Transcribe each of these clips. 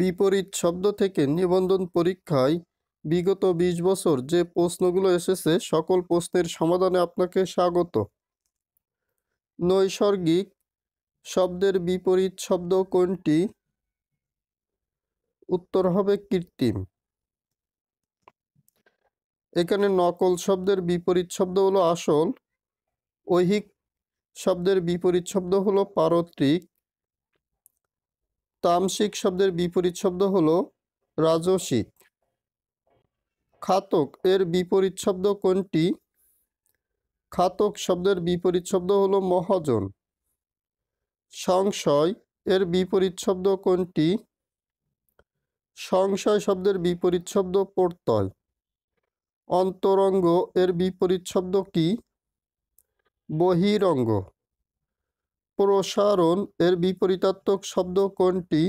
বিপরীত শব্দ থেকে নিবন্ধন পরীক্ষায় বিগত ২০ বছর যে প্রশ্নগুলো এসেছে সকল প্রশ্নের সমাধানে আপনাকে স্বাগত নৈসর্গিক শব্দের বিপরীত শব্দ কোনটি উত্তর হবে কৃত্রিম এখানে নকল শব্দের বিপরীত শব্দ হলো আসল ঐহিক শব্দের বিপরীত শব্দ হলো পারত্রিক তামসিক শব্দের বিপরীত শব্দ হলো রাজসিক খাতক এর বিপরীত শব্দ কোনটি খাতক শব্দের বিপরীত শব্দ হলো মহাজন সংশয় এর বিপরীত শব্দ কোনটি সংশয় শব্দের বিপরীত শব্দ প্রত্যয় অন্তরঙ্গ এর বিপরীত শব্দ কি বহিরঙ্গ প্রসারণ এর বিপরীতাত্মক শব্দ কোনটি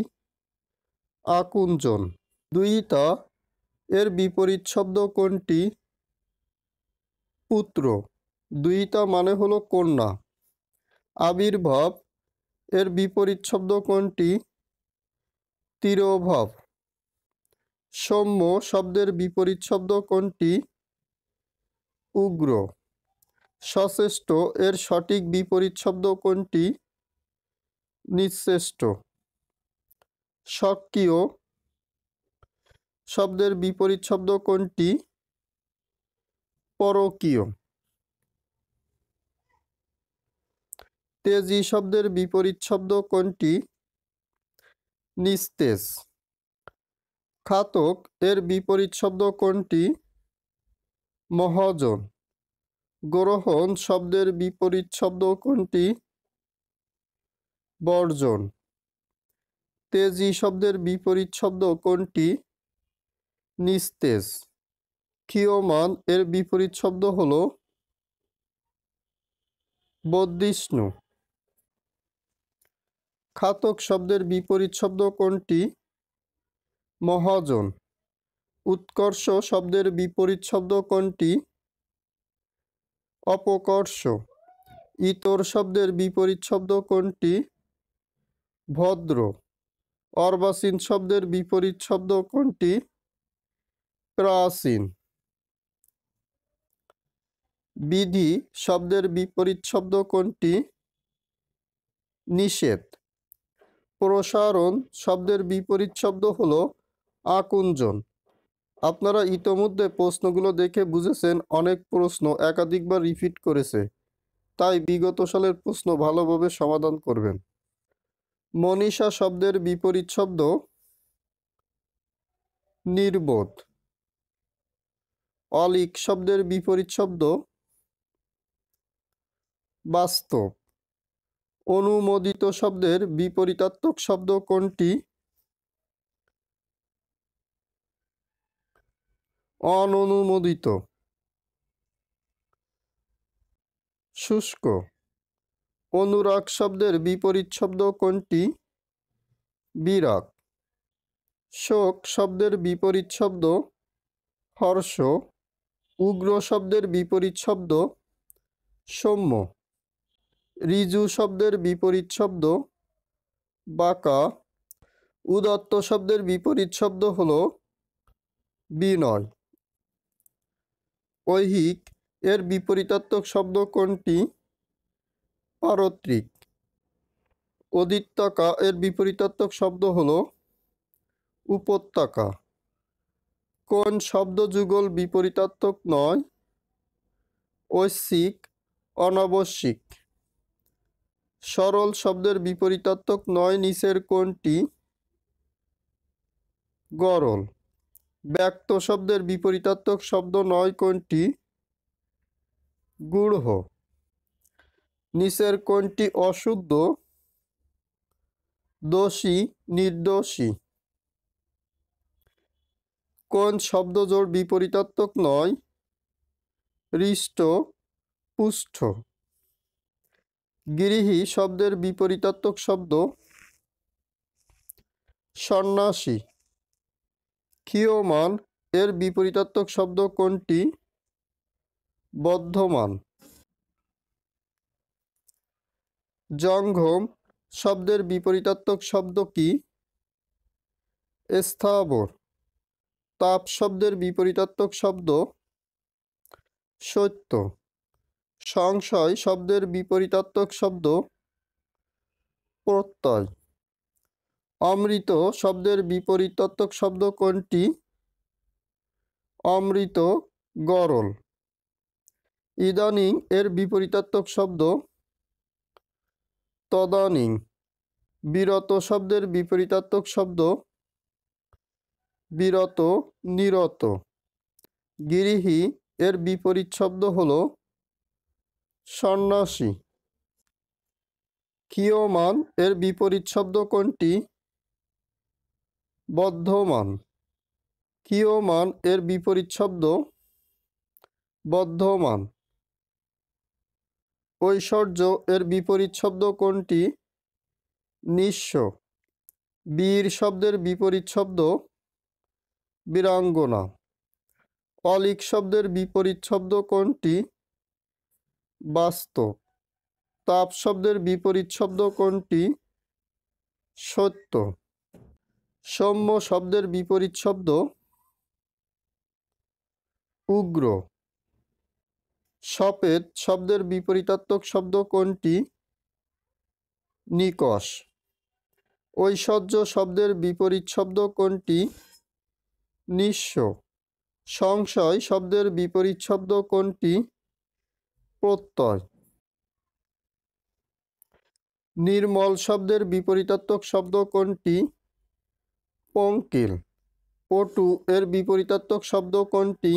আকুঞ্চন দুইতা এর বিপরীত শব্দ কোনটি পুত্র দুইতা মানে হলো কন্যা আবির্ভাব এর বিপরীত শব্দ কোনটি তিরোভাব সৌম্য শব্দের বিপরীত শব্দ কোনটি উগ্র সচেষ্ট এর সঠিক বিপরীত শব্দ কোনটি নিঃশ্রেষ্ট সক্রিয় শব্দের বিপরীত শব্দ কোনটি পরকীয় তেজি শব্দের বিপরীত শব্দ কোনটি নিস্তেজ খাতক এর বিপরীত শব্দ কোনটি মহাজন গ্রহণ শব্দের বিপরীত শব্দ কোনটি বর্জন তেজি শব্দের বিপরীত শব্দ কোনটি নিস্তেজ ক্ষীয়মান এর বিপরীত শব্দ হল বদ্ধিষ্ণু খাতক শব্দের বিপরীত শব্দ কোনটি মহাজন উৎকর্ষ শব্দের বিপরীত শব্দ কোনটি অপকর্ষ ইতর শব্দের বিপরীত শব্দ কোনটি ভদ্র অর্বাসীন শব্দের বিপরীত শব্দ কোনটি প্রাচীন বিধি শব্দের বিপরীত শব্দ কোনটি নিষেধ প্রসারণ শব্দের বিপরীত শব্দ হল আকুঞ্জন আপনারা ইতোমধ্যে প্রশ্নগুলো দেখে বুঝেছেন অনেক প্রশ্ন একাধিকবার রিপিট করেছে তাই বিগত সালের প্রশ্ন ভালোভাবে সমাধান করবেন মনীষা শব্দের বিপরীত শব্দ নির্বোধ অলিক শব্দের বিপরীত শব্দ বাস্তব অনুমোদিত শব্দের বিপরীতাত্মক শব্দ কোনটি অননুমোদিত শুষ্ক অনুরাগ শব্দের বিপরীত শব্দ কোনটি বিরাগ শোক শব্দের বিপরীত শব্দ হর্ষ উগ্র শব্দের বিপরীত শব্দ সৌম্য রিজু শব্দের বিপরীত শব্দ বাঁকা উদত্ত শব্দের বিপরীত শব্দ হল বিনয় ঐহিক এর বিপরীতাত্মক শব্দ কোনটি পারত্রিক অদিত্যকা এর বিপরীতাত্মক শব্দ হল উপত্যকা কোন শব্দ যুগল বিপরীতাত্মক নয় ঐশ্বিক অনাবশ্যিক সরল শব্দের বিপরীতাত্মক নয় নিচের কোনটি গরল ব্যক্ত শব্দের বিপরীতাত্মক শব্দ নয় কোনটি গূঢ় নিচের কোনটি অশুদ্ধ দোষী নির্দোষী কোন শব্দজোর বিপরীতাত্মক নয় হৃষ্ট পুষ্ঠ গৃহী শব্দের বিপরীতাত্মক শব্দ সন্ন্যাসী ক্ষীয়মান এর বিপরীতাত্মক শব্দ কোনটি বদ্ধমান জঙ্ঘম শব্দের বিপরীতাত্মক শব্দ কি স্থাবর তাপ শব্দের বিপরীতাত্মক শব্দ সত্য সংশয় শব্দের বিপরীতাত্মক শব্দ প্রত্যয় অমৃত শব্দের বিপরীত তত্ত্বক শব্দ কোনটি অমৃত গরল ইদানিং এর বিপরীতাত্মক শব্দ তদানিং বিরত শব্দের বিপরীতাত্মক শব্দ বিরত নিরত গিরিহি এর বিপরীত শব্দ হল সন্ন্যাসী ক্ষীয়মান এর বিপরীত শব্দ কোনটি বদ্ধমান কিয়মান এর বিপরীত শব্দ বদ্ধমান ঐশ্বর্য এর বিপরীত শব্দ কোনটি নিঃস্ব বীর শব্দের বিপরীত শব্দ বীরাঙ্গনা অলিক শব্দের বিপরীত শব্দ কোনটি বাস্তব তাপ শব্দের বিপরীত শব্দ কোনটি সত্য সৌম্য শব্দের বিপরীত শব্দ উগ্র সপেদ শব্দের বিপরীতাত্মক শব্দ কোনটি নিকশ ঐশ্বর্য শব্দের বিপরীত শব্দ কোনটি নিঃস সংশয় শব্দের বিপরীত শব্দ কোনটি প্রত্যয় নির্মল শব্দের বিপরীতাত্মক শব্দ কোনটি পঙ্কিল পটু এর বিপরীতাত্মক শব্দ কোনটি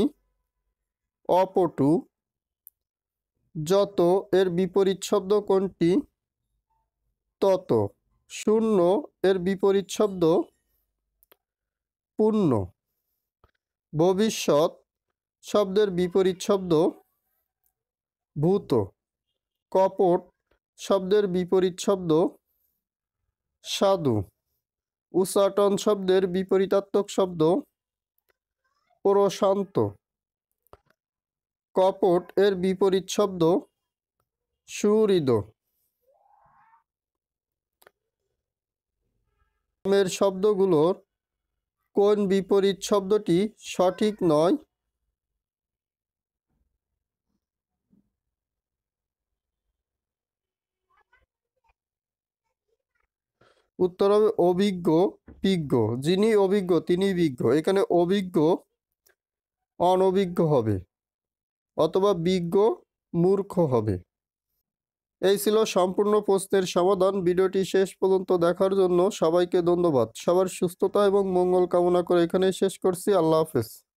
অপটু যত এর বিপরীত শব্দ কোনটি তত শূন্য এর বিপরীত শব্দ পূর্ণ ভবিষ্যৎ শব্দের বিপরীত শব্দ ভূত কপট শব্দের বিপরীত শব্দ সাধু উচ্চাটন শব্দের বিপরীতাত্মক শব্দ প্রশান্ত কপট এর বিপরীত শব্দ সুহৃদ শব্দগুলোর কোন বিপরীত শব্দটি সঠিক নয় উত্তর হবে অভিজ্ঞ বিজ্ঞ যিনি অভিজ্ঞ তিনি বিজ্ঞ এখানে অভিজ্ঞ অনভিজ্ঞ হবে অথবা বিজ্ঞ মূর্খ হবে এই ছিল সম্পূর্ণ প্রশ্নের সমাধান ভিডিওটি শেষ পর্যন্ত দেখার জন্য সবাইকে ধন্যবাদ সবার সুস্থতা এবং মঙ্গল কামনা করে এখানেই শেষ করছি আল্লাহ হাফেজ